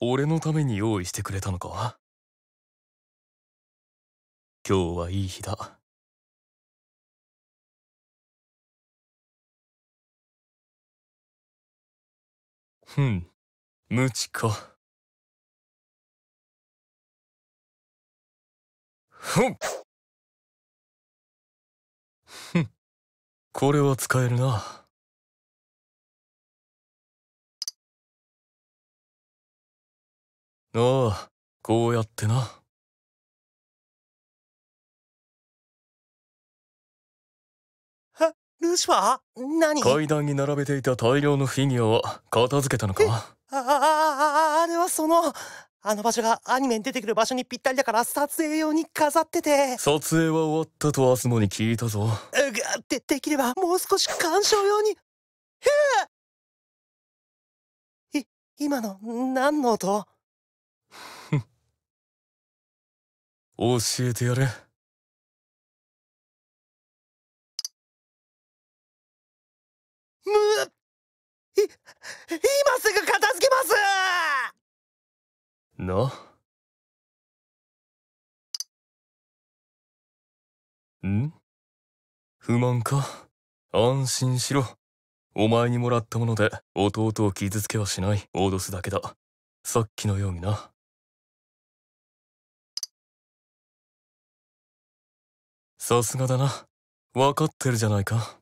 俺のために用意してくれたのか今日はいい日だ。ふん、無知か。ふんふん、これは使えるな。ああこうやってな。ルシファー何階段に並べていた大量のフィギュアは片付けたのかあああれはそのあの場所がアニメに出てくる場所にぴったりだから撮影用に飾ってて撮影は終わったとアスモに聞いたぞうてできればもう少し鑑賞用にへえい今の何の音教えてやれ。むい、今すぐ片付けますなん不満か安心しろ。お前にもらったもので弟を傷つけはしない。脅すだけだ。さっきのようにな。さすがだな分かってるじゃないか